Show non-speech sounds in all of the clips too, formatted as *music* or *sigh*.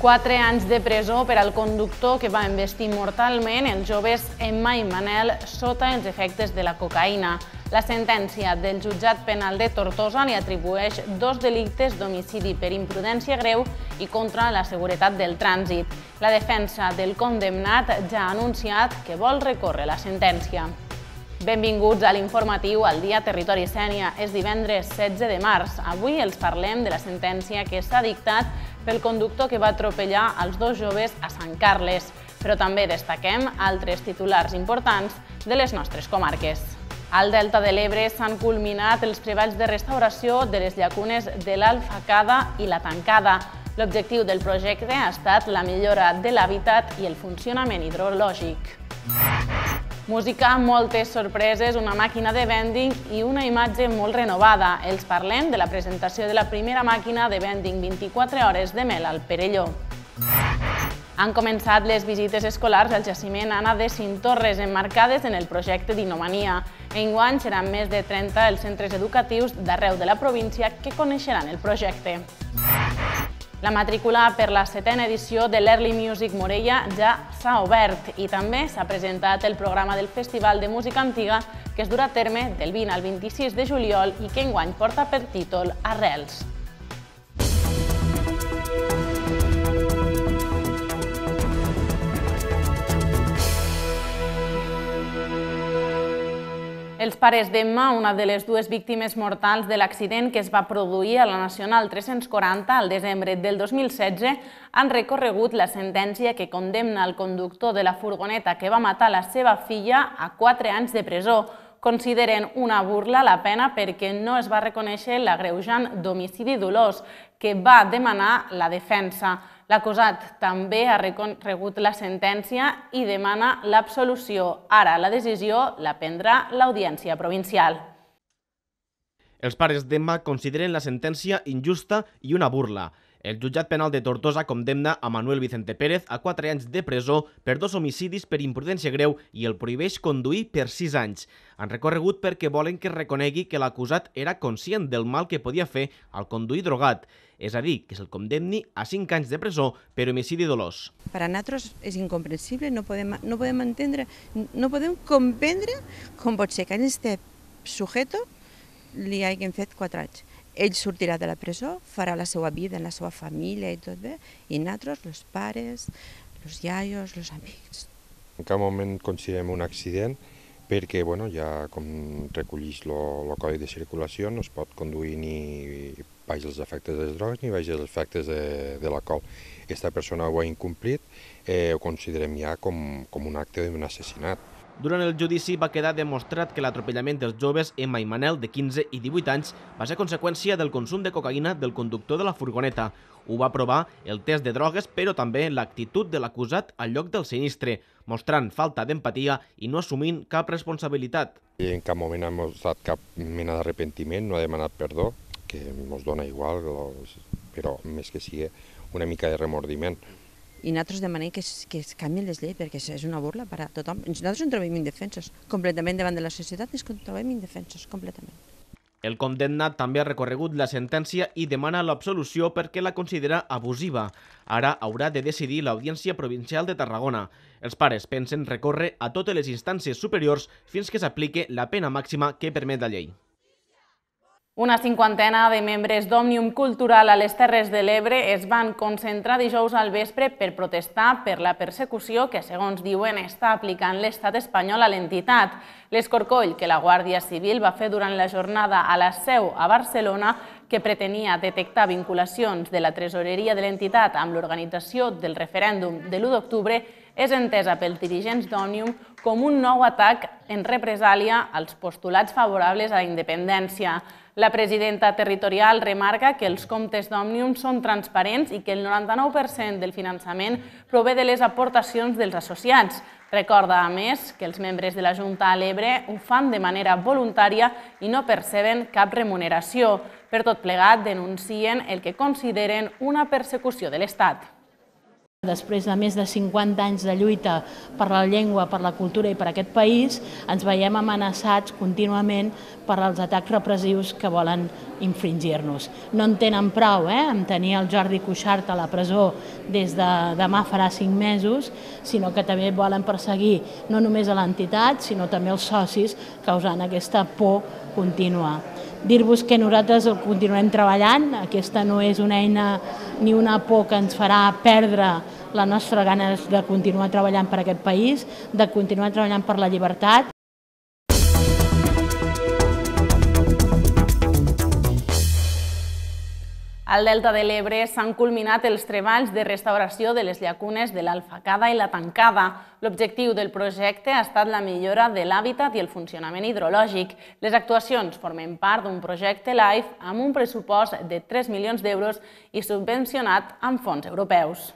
Quatre anys de presó per al conductor que va investir mortalment els joves Emma i Manel sota els efectes de la cocaïna. La sentència del jutjat penal de Tortosa li atribueix dos delictes d'homicidi per imprudència greu i contra la seguretat del trànsit. La defensa del condemnat ja ha anunciat que vol recórrer la sentència. Benvinguts a l'informatiu al dia Territori Sènia. És divendres 16 de març. Avui els parlem de la sentència que s'ha dictat pel conductor que va atropellar els dos joves a Sant Carles, però també destaquem altres titulars importants de les nostres comarques. Al Delta de l'Ebre s'han culminat els treballs de restauració de les llacunes de l'Alfacada i la Tancada. L'objectiu del projecte ha estat la millora de l'hàbitat i el funcionament hidrològic. Música, moltes sorpreses, una màquina de vending i una imatge molt renovada. Els parlem de la presentació de la primera màquina de vending 24 hores de mel al Perelló. Han començat les visites escolars al jaciment Anna de Cintorres, emmarcades en el projecte d'Inomania. Enguany seran més de 30 els centres educatius d'arreu de la província que coneixeran el projecte. La matrícula per la setena edició de l'Early Music Morella ja s'ha obert i també s'ha presentat el programa del Festival de Música Antiga que es durà a terme del 20 al 26 de juliol i que enguany porta per títol Arrels. Música els pares d'Emma, una de les dues víctimes mortals de l'accident que es va produir a la Nacional 340 al desembre del 2016, han recorregut la sentència que condemna el conductor de la furgoneta que va matar la seva filla a quatre anys de presó. Consideren una burla la pena perquè no es va reconèixer l'agreujant d'homicidi dolós que va demanar la defensa. L'acusat també ha recorregut la sentència i demana l'absolució. Ara la decisió la prendrà l'Audiència Provincial. Els pares d'Emma consideren la sentència injusta i una burla. El jutjat penal de Tortosa condemna a Manuel Vicente Pérez a 4 anys de presó per dos homicidis per imprudència greu i el prohibeix conduir per 6 anys. Han recorregut perquè volen que reconegui que l'acusat era conscient del mal que podia fer al conduir drogat, és a dir, que se'l condemni a 5 anys de presó per homicidi dolós. Per a nosaltres és incomprensible, no podem, no podem entendre, no podem comprendre com pot ser que a aquest sujeto li hagin fet 4 anys ell sortirà de la presó, farà la seva vida en la seva família i tot bé, i nosaltres, els pares, els iaios, els amics. En cap moment considerem un accident perquè bueno, ja com recollís el codi de circulació no es pot conduir ni baix els efectes de les drogues ni baix els efectes de, de l'alcohol. Aquesta persona ho ha incomplit, eh, ho considerem ja com, com un acte d'un assassinat. Durant el judici va quedar demostrat que l'atropellament dels joves Emma i Manel, de 15 i 18 anys, va ser conseqüència del consum de cocaïna del conductor de la furgoneta. Ho va provar el test de drogues, però també l'actitud de l'acusat al lloc del sinistre, mostrant falta d'empatia i no assumint cap responsabilitat. En cap moment ha mostrat cap mena d'arrepentiment, no ha demanat perdó, que ens dona igual, però més que sigui una mica de remordiment i nosaltres demanem que, es, que es canvien les lleis perquè és una burla per a tothom. Nosaltres ens trobem indefensos completament davant de la societat, ens trobem indefensos completament. El condemnat també ha recorregut la sentència i demana l'absolució perquè la considera abusiva. Ara haurà de decidir l'Audiència Provincial de Tarragona. Els pares pensen recórrer a totes les instàncies superiors fins que s'aplique la pena màxima que permet la llei. Una cinquantena de membres d'Òmnium Cultural a les Terres de l'Ebre es van concentrar dijous al vespre per protestar per la persecució que, segons diuen, està aplicant l'estat espanyol a l'entitat. L'escorcoll que la Guàrdia Civil va fer durant la jornada a la seu a Barcelona, que pretenia detectar vinculacions de la tresoreria de l'entitat amb l'organització del referèndum de l'1 d'octubre, és entesa pels dirigents d'Òmnium com un nou atac en represàlia als postulats favorables a la independència. La presidenta territorial remarca que els comptes d'Òmnium són transparents i que el 99% del finançament prové de les aportacions dels associats. Recorda, a més, que els membres de la Junta a l'Ebre ho fan de manera voluntària i no perceben cap remuneració. Per tot plegat, denuncien el que consideren una persecució de l'Estat. Després de més de 50 anys de lluita per la llengua, per la cultura i per aquest país, ens veiem amenaçats contínuament per als atacs repressius que volen infringir-nos. No en tenen prou, eh?, amb tenir el Jordi Cuixart a la presó des de demà farà 5 mesos, sinó que també volen perseguir no només a l'entitat, sinó també els socis causant aquesta por contínua dir-vos que nosaltres el continuem treballant, aquesta no és una eina ni una por que ens farà perdre la nostra ganes de continuar treballant per aquest país, de continuar treballant per la llibertat. Al Delta de l'Ebre s'han culminat els treballs de restauració de les llacunes de l'Alfacada i la Tancada. L'objectiu del projecte ha estat la millora de l'hàbitat i el funcionament hidrològic. Les actuacions formen part d'un projecte LIFE amb un pressupost de 3 milions d'euros i subvencionat amb fons europeus.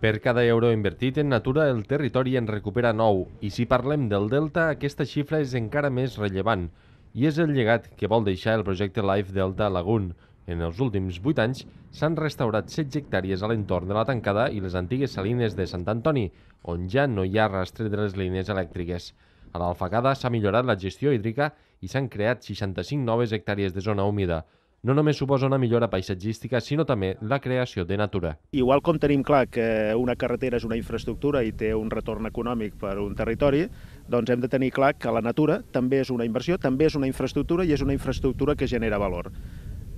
Per cada euro invertit en natura, el territori en recupera nou. i si parlem del delta, aquesta xifra és encara més rellevant, i és el llegat que vol deixar el projecte Life Delta Lagoon, en els últims 8 anys s'han restaurat 7 hectàrees a l'entorn de la tancada i les antigues salines de Sant Antoni, on ja no hi ha rastre de les línies elèctriques. A l'Alfacada s'ha millorat la gestió hídrica i s'han creat 65 noves hectàrees de zona húmida. No només suposa una millora paisatgística, sinó també la creació de natura. Igual com tenim clar que una carretera és una infraestructura i té un retorn econòmic per un territori, doncs hem de tenir clar que la natura també és una inversió, també és una infraestructura i és una infraestructura que genera valor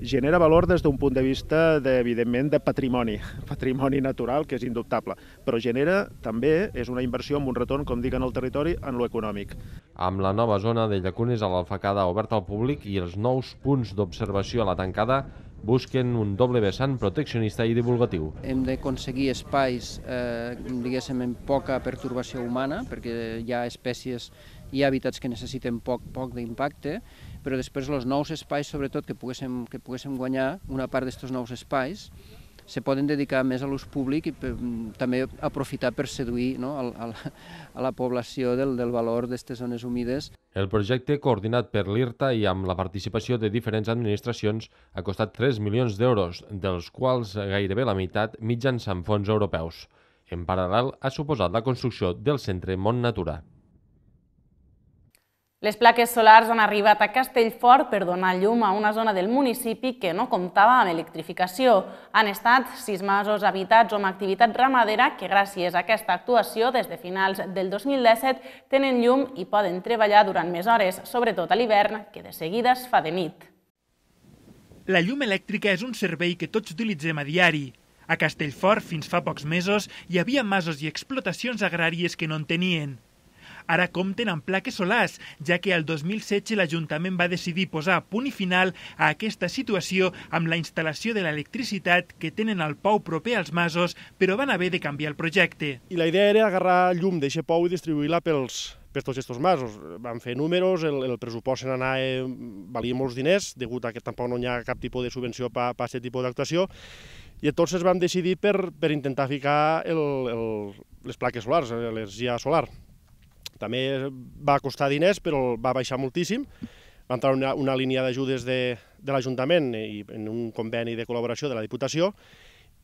genera valor des d'un punt de vista, de, evidentment, de patrimoni, *laughs* patrimoni natural, que és indubtable, però genera també, és una inversió amb un retorn, com dic, en el territori, en lo econòmic. Amb la nova zona de llacunes a l'Alfacada oberta al públic i els nous punts d'observació a la tancada, busquen un doble vessant proteccionista i divulgatiu. Hem d'aconseguir espais, eh, diguéssim, amb poca pertorbació humana, perquè hi ha espècies i hàbitats que necessiten poc, poc d'impacte, però després els nous espais, sobretot, que poguéssim, que poguéssim guanyar, una part d'aquests nous espais, se poden dedicar més a l'ús públic i per, també aprofitar per seduir no, a, a, la, a la població del, del valor d'aquestes zones humides. El projecte, coordinat per l'IRTA i amb la participació de diferents administracions, ha costat 3 milions d'euros, dels quals gairebé la meitat mitjançant fons europeus. En paral·lel, ha suposat la construcció del Centre Mont Natura. Les plaques solars han arribat a Castellfort per donar llum a una zona del municipi que no comptava amb electrificació. Han estat sis masos habitats o amb activitat ramadera que gràcies a aquesta actuació des de finals del 2017 tenen llum i poden treballar durant més hores, sobretot a l'hivern, que de seguida es fa de nit. La llum elèctrica és un servei que tots utilitzem a diari, a Castellfort, fins fa pocs mesos, hi havia masos i explotacions agràries que no en tenien. Ara compten amb plaques solars, ja que al 2016 l'Ajuntament va decidir posar punt i final a aquesta situació amb la instal·lació de l'electricitat que tenen al Pou proper als masos, però van haver de canviar el projecte. I la idea era agarrar llum d'aquest Pou i distribuir-la pels, per tots aquests masos. Van fer números, el, el pressupost se n'anà, eh, valia molts diners, degut a que tampoc no hi ha cap tipus de subvenció per pa, pa aquest tipus d'actuació, i tots es vam decidir per, per intentar ficar el, el, les plaques solars, l'energia solar. També va costar diners, però va baixar moltíssim. Va entrar una, una línia d'ajudes de, de l'Ajuntament i en un conveni de col·laboració de la Diputació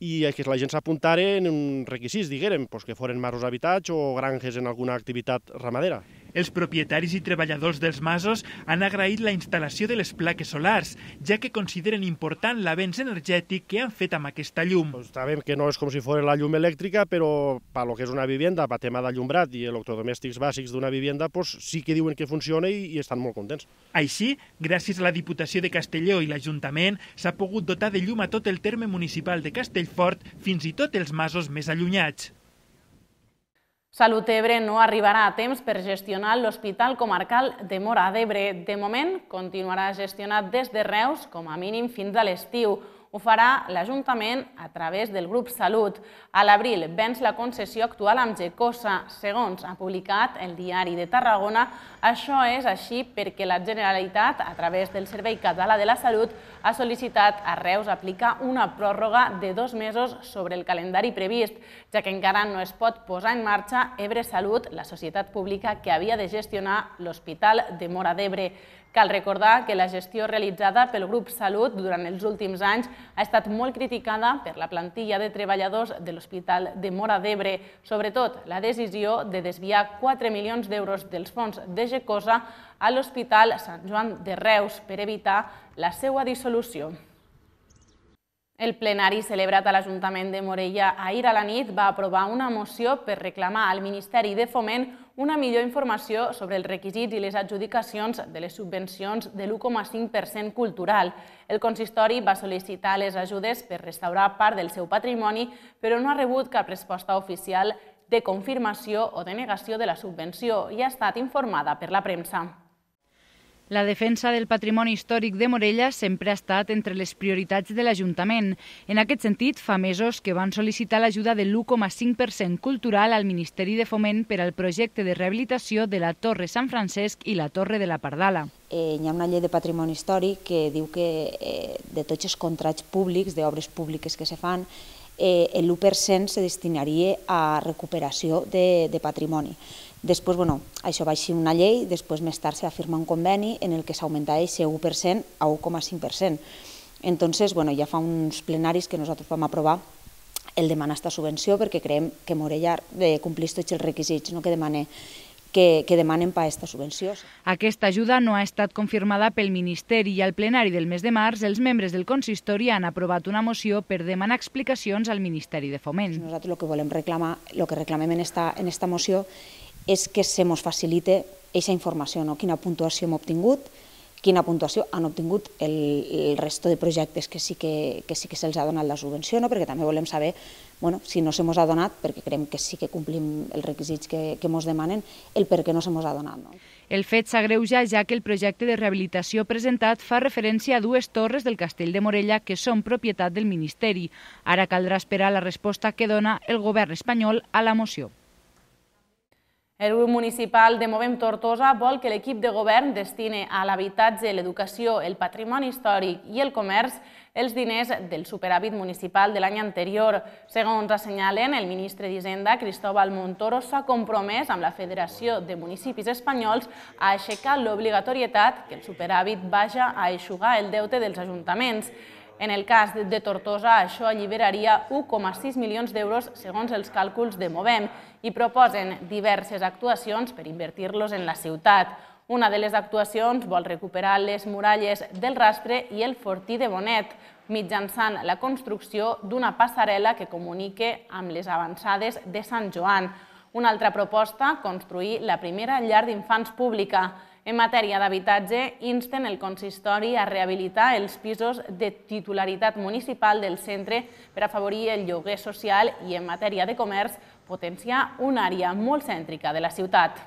i que la gent s'apuntaren en requisits, diguérem, doncs que foren marros habitats o granges en alguna activitat ramadera. Els propietaris i treballadors dels masos han agraït la instal·lació de les plaques solars, ja que consideren important l'avenç energètic que han fet amb aquesta llum. sabem que no és com si fos la llum elèctrica, però per lo que és una vivienda, per tema d'allumbrat i electrodomèstics bàsics d'una vivienda, pues sí que diuen que funciona i, i estan molt contents. Així, gràcies a la Diputació de Castelló i l'Ajuntament, s'ha pogut dotar de llum a tot el terme municipal de Castellfort, fins i tot els masos més allunyats. Salut Ebre no arribarà a temps per gestionar l'Hospital Comarcal de Mora d'Ebre. De moment, continuarà gestionat des de Reus, com a mínim fins a l'estiu. Ho farà l'Ajuntament a través del grup Salut. A l'abril vens la concessió actual amb Gecosa. Segons ha publicat el diari de Tarragona, això és així perquè la Generalitat, a través del Servei Català de la Salut, ha sol·licitat a Reus aplicar una pròrroga de dos mesos sobre el calendari previst, ja que encara no es pot posar en marxa Ebre Salut, la societat pública que havia de gestionar l'Hospital de Mora d'Ebre. Cal recordar que la gestió realitzada pel grup Salut durant els últims anys ha estat molt criticada per la plantilla de treballadors de l'Hospital de Mora d'Ebre, sobretot la decisió de desviar 4 milions d'euros dels fons de Gecosa a l'Hospital Sant Joan de Reus per evitar la seva dissolució. El plenari celebrat a l'Ajuntament de Morella ahir a la nit va aprovar una moció per reclamar al Ministeri de Foment una millor informació sobre els requisits i les adjudicacions de les subvencions de l'1,5% cultural. El consistori va sol·licitar les ajudes per restaurar part del seu patrimoni, però no ha rebut cap resposta oficial de confirmació o de negació de la subvenció i ha estat informada per la premsa. La defensa del patrimoni històric de Morella sempre ha estat entre les prioritats de l'Ajuntament. En aquest sentit, fa mesos que van sol·licitar l'ajuda de l'1,5% cultural al Ministeri de Foment per al projecte de rehabilitació de la Torre Sant Francesc i la Torre de la Pardala. Eh, hi ha una llei de patrimoni històric que diu que eh, de tots els contrats públics, d'obres públiques que se fan, eh, l'1% se destinaria a recuperació de, de patrimoni. Després, bueno, això va ser una llei, després més tard s'ha firmat un conveni en el que s'augmentava aquest 1% a 1,5%. Entonces, bueno, ja fa uns plenaris que nosaltres vam aprovar el demanar aquesta subvenció perquè creiem que Morella eh, complís tots els requisits, no que demana que, que demanen per aquesta subvenció. Aquesta ajuda no ha estat confirmada pel Ministeri i al plenari del mes de març els membres del consistori han aprovat una moció per demanar explicacions al Ministeri de Foment. Nosaltres el que volem reclamar, el que reclamem en esta, en esta moció és que se mos facilite aquesta informació, no? quina puntuació hem obtingut, quina puntuació han obtingut el, el resto de projectes que sí que, que, sí que se'ls ha donat la subvenció, no? perquè també volem saber bueno, si no se'ns ha donat, perquè creiem que sí que complim els requisits que, que mos demanen, el per què no se'ns ha donat. No? El fet s'agreuja ja que el projecte de rehabilitació presentat fa referència a dues torres del castell de Morella que són propietat del Ministeri. Ara caldrà esperar la resposta que dona el govern espanyol a la moció. El grup municipal de Movem Tortosa vol que l'equip de govern destine a l'habitatge, l'educació, el patrimoni històric i el comerç els diners del superàvit municipal de l'any anterior. Segons assenyalen, el ministre d'Hisenda, Cristóbal Montoro, s'ha compromès amb la Federació de Municipis Espanyols a aixecar l'obligatorietat que el superàvit vaja a eixugar el deute dels ajuntaments. En el cas de Tortosa, això alliberaria 1,6 milions d'euros segons els càlculs de Movem i proposen diverses actuacions per invertir-los en la ciutat. Una de les actuacions vol recuperar les muralles del rastre i el fortí de Bonet, mitjançant la construcció d'una passarel·la que comunique amb les avançades de Sant Joan. Una altra proposta, construir la primera llar d'infants pública. En matèria d'habitatge, insten el consistori a rehabilitar els pisos de titularitat municipal del centre per afavorir el lloguer social i, en matèria de comerç, potenciar una àrea molt cèntrica de la ciutat.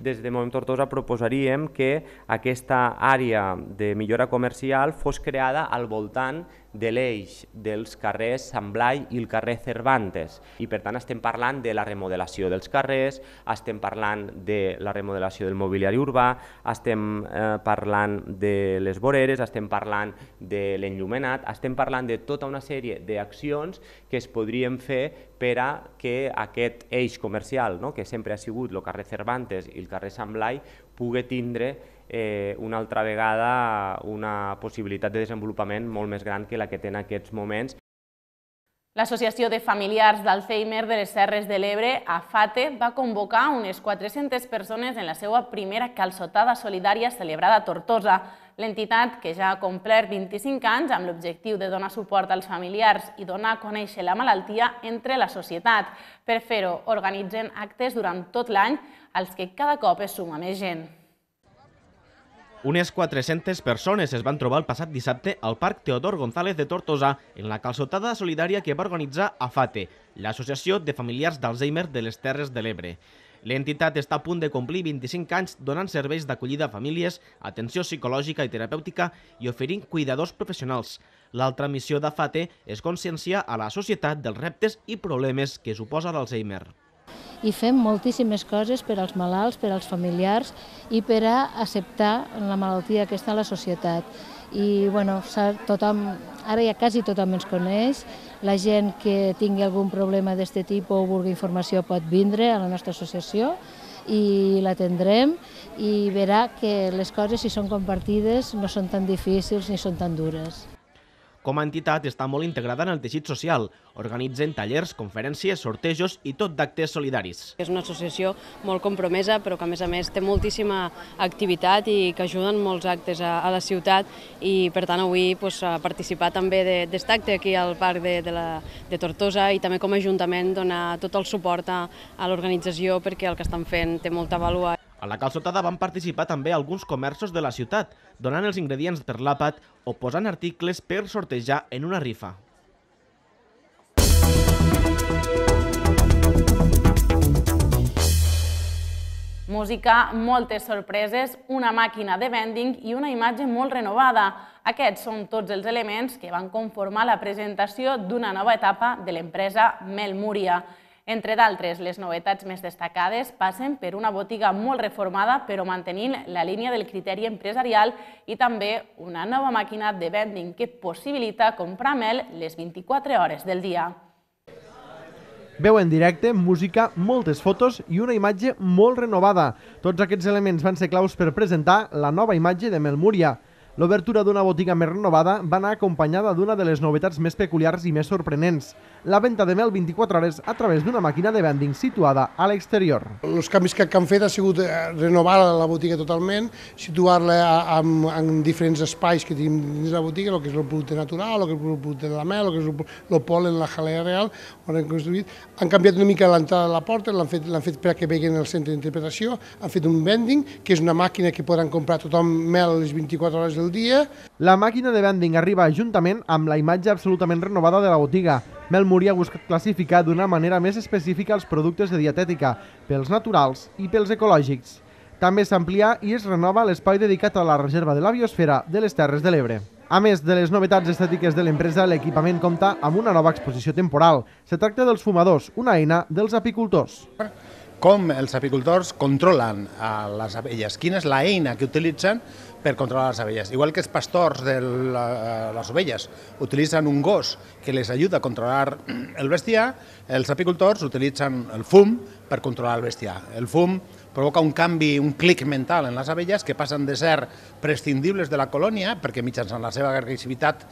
Des de Moment Tortosa proposaríem que aquesta àrea de millora comercial fos creada al voltant de l'eix dels carrers Sant Blai i el carrer Cervantes. I per tant estem parlant de la remodelació dels carrers, estem parlant de la remodelació del mobiliari urbà, estem eh, parlant de les voreres, estem parlant de l'enllumenat, estem parlant de tota una sèrie d'accions que es podrien fer per a que aquest eix comercial, no? que sempre ha sigut el carrer Cervantes i el carrer Sant Blai, pugui tindre eh, una altra vegada una possibilitat de desenvolupament molt més gran que la que té en aquests moments. L'Associació de Familiars d'Alzheimer de les Serres de l'Ebre, AFATE, va convocar unes 400 persones en la seva primera calçotada solidària celebrada a Tortosa. L'entitat, que ja ha complert 25 anys amb l'objectiu de donar suport als familiars i donar a conèixer la malaltia entre la societat. Per fer-ho, organitzen actes durant tot l'any als que cada cop es suma més gent. Unes 400 persones es van trobar el passat dissabte al Parc Teodor González de Tortosa en la calçotada solidària que va organitzar AFATE, l'Associació de Familiars d'Alzheimer de les Terres de l'Ebre. L'entitat està a punt de complir 25 anys donant serveis d'acollida a famílies, atenció psicològica i terapèutica i oferint cuidadors professionals. L'altra missió d'AFATE és conscienciar a la societat dels reptes i problemes que suposa l'Alzheimer i fem moltíssimes coses per als malalts, per als familiars i per a acceptar la malaltia aquesta a la societat. I bueno, tothom, ara ja quasi tothom ens coneix, la gent que tingui algun problema d'aquest tipus o vulgui informació pot vindre a la nostra associació i l'atendrem i verà que les coses, si són compartides, no són tan difícils ni són tan dures. Com a entitat està molt integrada en el teixit social. Organitzen tallers, conferències, sortejos i tot d'actes solidaris. És una associació molt compromesa, però que a més a més té moltíssima activitat i que ajuden molts actes a, a la ciutat i per tant avui doncs, participar també d'aquest acte aquí al Parc de, de, la, de Tortosa i també com a Ajuntament donar tot el suport a, a l'organització perquè el que estan fent té molta vàlua a la calçotada van participar també alguns comerços de la ciutat, donant els ingredients per l'àpat o posant articles per sortejar en una rifa. Música, moltes sorpreses, una màquina de vending i una imatge molt renovada. Aquests són tots els elements que van conformar la presentació d'una nova etapa de l'empresa Mel Múria. Entre d'altres, les novetats més destacades passen per una botiga molt reformada però mantenint la línia del criteri empresarial i també una nova màquina de vending que possibilita comprar mel les 24 hores del dia. Veu en directe, música, moltes fotos i una imatge molt renovada. Tots aquests elements van ser claus per presentar la nova imatge de Mel Múria, L'obertura d'una botiga més renovada va anar acompanyada d'una de les novetats més peculiars i més sorprenents, la venda de mel 24 hores a través d'una màquina de vending situada a l'exterior. Els canvis que han fet ha sigut eh, renovar la botiga totalment, situar-la en, eh, en diferents espais que tenim dins la botiga, el que és el producte natural, el que és el producte de la mel, el que és el, el polen, la jalea real, on hem construït. Han canviat una mica l'entrada de la porta, l'han fet, fet perquè veguen el centre d'interpretació, han fet un vending, que és una màquina que podran comprar tothom mel les 24 hores del del dia. La màquina de vending arriba juntament amb la imatge absolutament renovada de la botiga. Mel ha buscat classificar d'una manera més específica els productes de dietètica, pels naturals i pels ecològics. També s'amplia i es renova l'espai dedicat a la reserva de la biosfera de les Terres de l'Ebre. A més de les novetats estètiques de l'empresa, l'equipament compta amb una nova exposició temporal. Se tracta dels fumadors, una eina dels apicultors. Com els apicultors controlen a les abelles, quina és l'eina que utilitzen per controlar les abelles. Igual que els pastors de la, eh, les ovelles utilitzen un gos que les ajuda a controlar el bestiar, els apicultors utilitzen el fum per controlar el bestiar. El fum provoca un canvi, un clic mental en les abelles que passen de ser prescindibles de la colònia, perquè mitjançant la seva agressivitat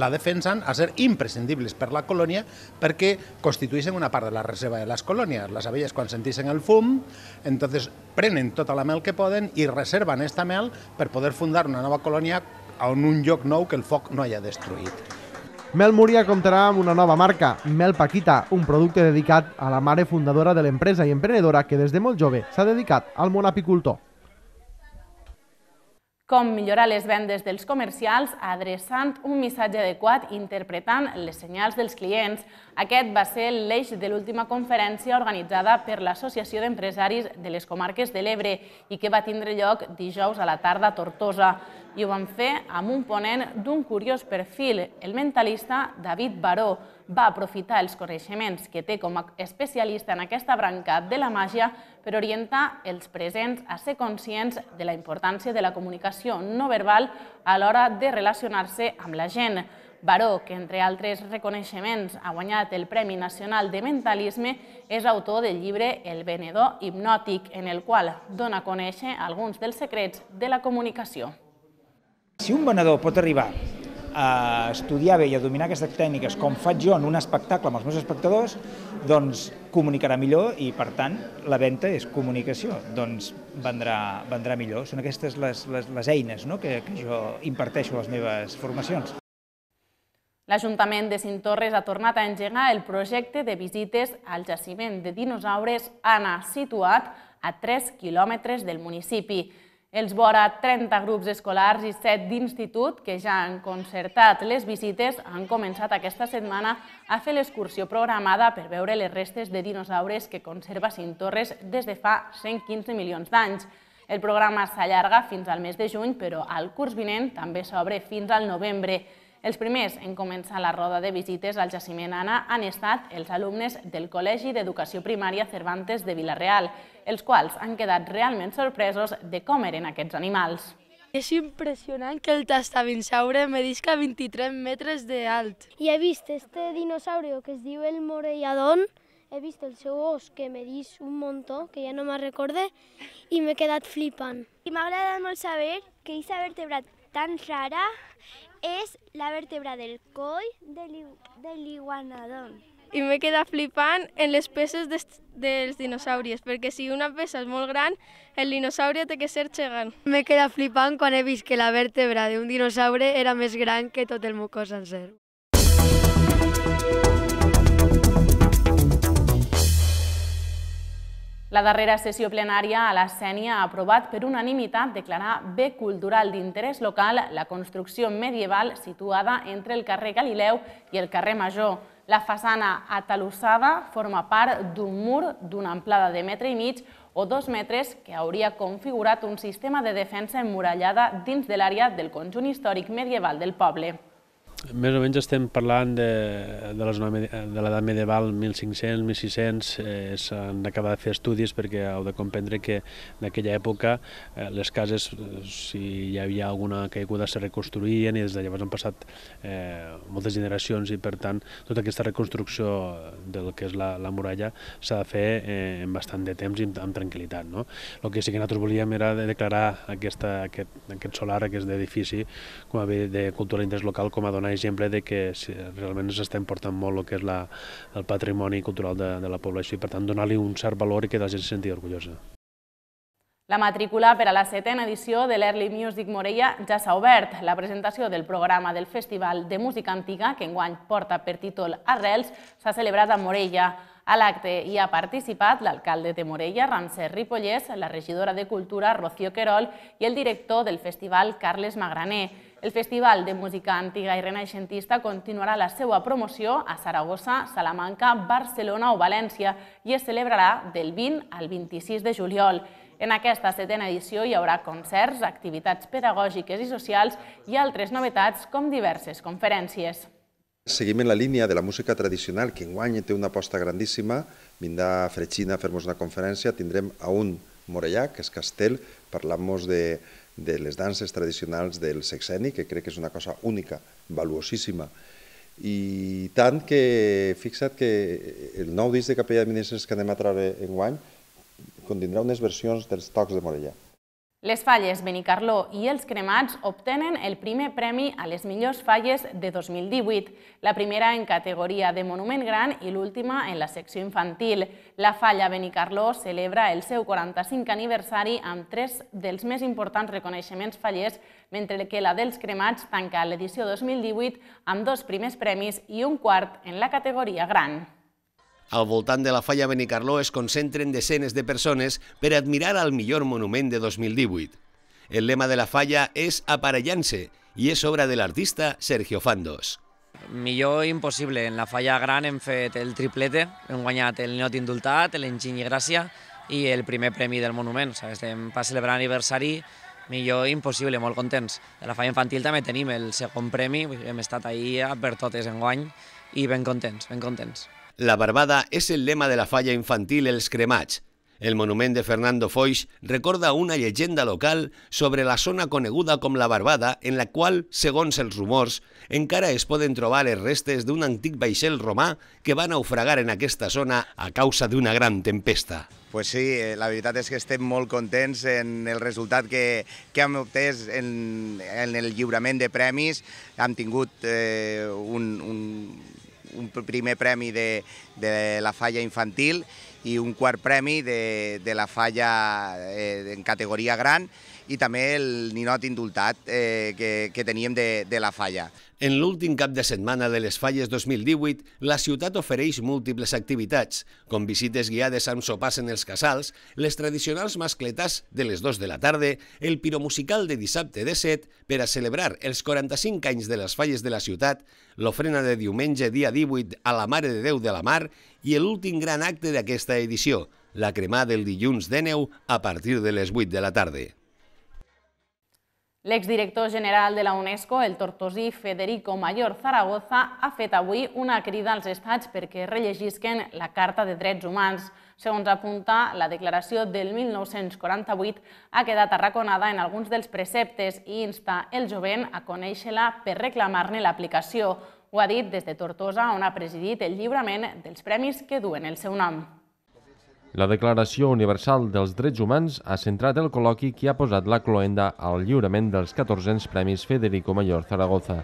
la defensen, a ser imprescindibles per la colònia perquè constitueixen una part de la reserva de les colònies. Les abelles quan sentixen el fum, entonces prenen tota la mel que poden i reserven aquesta mel per poder fundar una nova colònia en un lloc nou que el foc no haya destruït. Mel Muria comptarà amb una nova marca, Mel Paquita, un producte dedicat a la mare fundadora de l'empresa i emprenedora que des de molt jove s'ha dedicat al món apicultor. Com millorar les vendes dels comercials adreçant un missatge adequat interpretant les senyals dels clients. Aquest va ser l'eix de l'última conferència organitzada per l'Associació d'Empresaris de les Comarques de l'Ebre i que va tindre lloc dijous a la tarda a Tortosa i ho van fer amb un ponent d'un curiós perfil. El mentalista David Baró va aprofitar els coneixements que té com a especialista en aquesta branca de la màgia per orientar els presents a ser conscients de la importància de la comunicació no verbal a l'hora de relacionar-se amb la gent. Baró, que entre altres reconeixements ha guanyat el Premi Nacional de Mentalisme, és autor del llibre El venedor hipnòtic, en el qual dona a conèixer alguns dels secrets de la comunicació. Si un venedor pot arribar a estudiar bé i a dominar aquestes tècniques com faig jo en un espectacle amb els meus espectadors, doncs comunicarà millor i, per tant, la venda és comunicació, doncs vendrà, vendrà millor. Són aquestes les, les, les eines no? que, que jo imparteixo a les meves formacions. L'Ajuntament de Torres ha tornat a engegar el projecte de visites al jaciment de dinosaures Anna, situat a 3 quilòmetres del municipi els vora 30 grups escolars i 7 d'institut que ja han concertat les visites han començat aquesta setmana a fer l'excursió programada per veure les restes de dinosaures que conserva Cintorres des de fa 115 milions d'anys. El programa s'allarga fins al mes de juny, però al curs vinent també s'obre fins al novembre. Els primers en començar la roda de visites al jaciment Anna han estat els alumnes del Col·legi d'Educació Primària Cervantes de Vilareal, els quals han quedat realment sorpresos de com eren aquests animals. És impressionant que el tastavinsaure medisca 23 metres d'alt. I he vist este dinosaure que es diu el morelladón, he vist el seu os que medís un montó, que ja no me'n recorde, i m'he quedat flipant. I m'ha agradat molt saber que aquesta vertebra tan rara és la vèrtebra del coll de l'iguanodon. I m'he quedat flipant en les peces de, dels dinosauris, perquè si una peça és molt gran, el dinosaure té que ser chegan. M'he quedat flipant quan he vist que la vèrtebra d'un dinosaure era més gran que tot el mucós sencer. La darrera sessió plenària a la Sènia ha aprovat per unanimitat declarar bé cultural d'interès local la construcció medieval situada entre el carrer Galileu i el carrer Major. La façana atalussada forma part d'un mur d'una amplada de metre i mig o dos metres que hauria configurat un sistema de defensa emmurallada dins de l'àrea del conjunt històric medieval del poble. Més o menys estem parlant de, de la zona de l'edat medieval, 1500, 1600, eh, s'han d'acabar de fer estudis perquè heu de comprendre que en aquella època eh, les cases, eh, si hi havia alguna caiguda, se reconstruïen i des de llavors han passat eh, moltes generacions i per tant tota aquesta reconstrucció del que és la, la muralla s'ha de fer eh, en bastant de temps i amb, amb tranquil·litat. No? El que sí que nosaltres volíem era de declarar aquesta, aquest, aquest solar, aquest edifici, com a bé de cultura d'interès local, com a donar exemple de que realment ens estem portant molt el que és la, el patrimoni cultural de, de la població i per tant donar-li un cert valor i que la gent se senti orgullosa. La matrícula per a la setena edició de l'Early Music Morella ja s'ha obert. La presentació del programa del Festival de Música Antiga, que enguany porta per títol Arrels, s'ha celebrat a Morella. A l'acte hi ha participat l'alcalde de Morella, Ramser Ripollès, la regidora de Cultura, Rocío Querol, i el director del festival, Carles Magraner. El Festival de Música Antiga i Renaixentista continuarà la seva promoció a Saragossa, Salamanca, Barcelona o València i es celebrarà del 20 al 26 de juliol. En aquesta setena edició hi haurà concerts, activitats pedagògiques i socials i altres novetats com diverses conferències. Seguim en la línia de la música tradicional, que enguany té una aposta grandíssima. Vindrà a Fretxina a fer-nos una conferència, tindrem a un que és Castell, parlant-nos de, de les danses tradicionals del sexeni, que crec que és una cosa única, valuosíssima. I tant que, fixa't que el nou disc de Capella de Ministres que anem a treure guany contindrà unes versions dels tocs de Morellà. Les falles Benicarló i els cremats obtenen el primer premi a les millors falles de 2018, la primera en categoria de monument gran i l'última en la secció infantil. La falla Benicarló celebra el seu 45 aniversari amb tres dels més importants reconeixements fallers, mentre que la dels cremats tanca l'edició 2018 amb dos primers premis i un quart en la categoria gran. Al voltant de la falla Benicarló es concentren desenes de persones per admirar el millor monument de 2018. El lema de la falla és Aparellant-se i és obra de l'artista Sergio Fandos. Millor impossible. En la falla gran hem fet el triplete, hem guanyat el Neot indultat, l'enginy i gràcia i el primer premi del monument. estem per celebrar l'aniversari millor impossible, molt contents. De la falla infantil també tenim el segon premi, hem estat ahir per totes en guany i ben contents, ben contents. La barbada és el lema de la falla infantil Els Cremats. El monument de Fernando Foix recorda una llegenda local sobre la zona coneguda com la Barbada, en la qual, segons els rumors, encara es poden trobar les restes d'un antic vaixell romà que va naufragar en aquesta zona a causa d'una gran tempesta. Pues sí, eh, la veritat és que estem molt contents en el resultat que, que hem obtès en, en el lliurament de premis. Hem tingut eh, un, un un primer premi de, de la falla infantil i un quart premi de, de la falla eh, en categoria gran i també el ninot indultat eh, que, que teníem de, de la falla. En l'últim cap de setmana de les Falles 2018, la ciutat ofereix múltiples activitats, com visites guiades amb sopars en els casals, les tradicionals mascletats de les 2 de la tarda, el piromusical de dissabte de 7 per a celebrar els 45 anys de les Falles de la ciutat, l'ofrena de diumenge dia 18 a la Mare de Déu de la Mar i l'últim gran acte d'aquesta edició, la cremà del dilluns de neu a partir de les 8 de la tarda. L'exdirector general de la UNESCO, el tortosí Federico Mayor Zaragoza, ha fet avui una crida als estats perquè rellegisquen la Carta de Drets Humans. Segons apunta, la declaració del 1948 ha quedat arraconada en alguns dels preceptes i insta el jovent a conèixer-la per reclamar-ne l'aplicació. Ho ha dit des de Tortosa, on ha presidit el lliurament dels premis que duen el seu nom. La Declaració Universal dels Drets Humans ha centrat el col·loqui que ha posat la cloenda al lliurament dels 14 Premis Federico Mayor Zaragoza.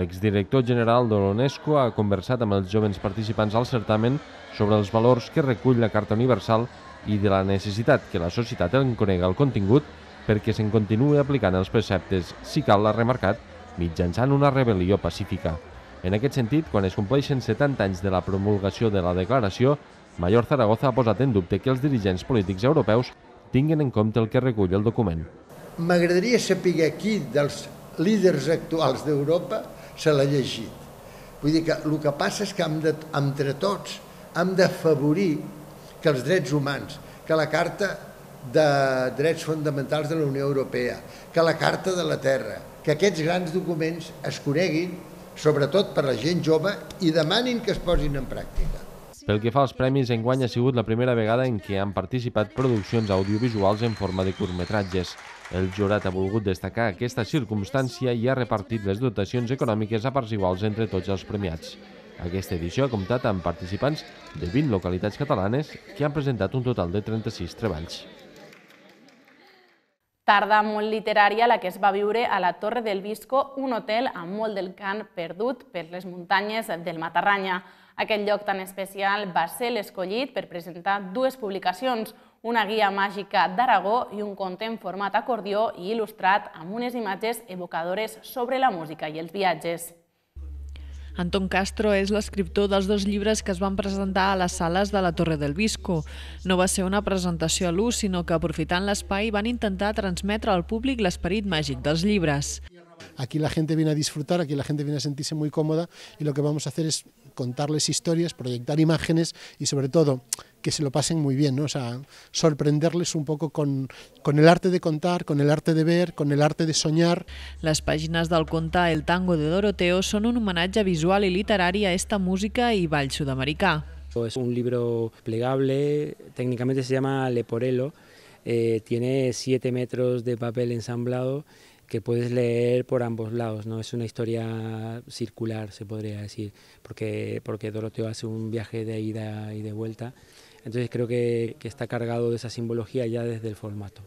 L'exdirector general de l'UNESCO ha conversat amb els joves participants al certamen sobre els valors que recull la Carta Universal i de la necessitat que la societat en conega el contingut perquè se'n continuï aplicant els preceptes, si cal, l'ha remarcat, mitjançant una rebel·lió pacífica. En aquest sentit, quan es compleixen 70 anys de la promulgació de la declaració, Mayor Zaragoza ha posat en dubte que els dirigents polítics europeus tinguin en compte el que recull el document. M'agradaria saber qui dels líders actuals d'Europa se l'ha llegit. Vull dir que el que passa és que hem de, entre tots hem d'afavorir que els drets humans, que la Carta de Drets Fonamentals de la Unió Europea, que la Carta de la Terra, que aquests grans documents es coneguin, sobretot per la gent jove, i demanin que es posin en pràctica. Pel que fa als premis, enguany ha sigut la primera vegada en què han participat produccions audiovisuals en forma de curtmetratges. El jurat ha volgut destacar aquesta circumstància i ha repartit les dotacions econòmiques a parts iguals entre tots els premiats. Aquesta edició ha comptat amb participants de 20 localitats catalanes que han presentat un total de 36 treballs. Tarda molt literària la que es va viure a la Torre del Visco, un hotel amb molt del cant perdut per les muntanyes del Matarranya. Aquest lloc tan especial va ser l'escollit per presentar dues publicacions, una guia màgica d'Aragó i un conte en format acordió i il·lustrat amb unes imatges evocadores sobre la música i els viatges. Anton Castro és l'escriptor dels dos llibres que es van presentar a les sales de la Torre del Visco. No va ser una presentació a l'ús, sinó que aprofitant l'espai van intentar transmetre al públic l'esperit màgic dels llibres. Aquí la gente viene a disfrutar, aquí la gente viene a sentirse muy cómoda y lo que vamos a hacer es contarles historias, proyectar imágenes y sobre todo que se lo pasen muy bien, ¿no? O sea, sorprenderles un poco con, con el arte de contar, con el arte de ver, con el arte de soñar. Las páginas del conta El tango de Doroteo son un homenaje visual y literaria a esta música y ball sudamericá. Es un libro plegable, técnicamente se llama leporelo, eh, tiene 7 metros de papel ensamblado que puedes leer por ambos lados, ¿no? Es una historia circular, se podría decir, porque, porque Doroteo hace un viaje de ida y de vuelta. Entonces creo que, que está cargado de esa simbología ya desde el formato.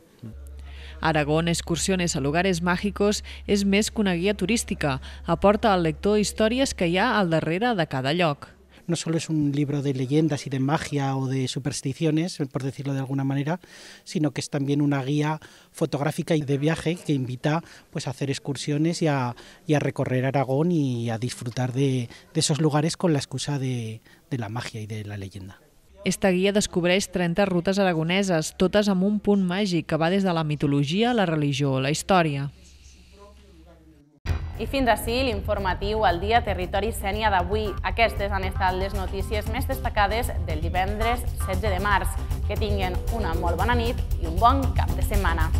Aragón Excursiones a lugares Mágicos és més que una guia turística. Aporta al lector històries que hi ha al darrere de cada lloc. no solo es un libro de leyendas y de magia o de supersticiones, por decirlo de alguna manera, sino que es también una guía fotográfica y de viaje que invita pues, a hacer excursiones y a, a recorrer Aragón y a disfrutar de, esos lugares con la excusa de, la magia y de la leyenda. Esta guía descubre 30 rutas aragonesas, todas a un punto mágico que va desde la mitología a la religión, la historia. I fins ací l'informatiu al dia Territori Sènia d'avui. Aquestes han estat les notícies més destacades del divendres 16 de març. Que tinguen una molt bona nit i un bon cap de setmana.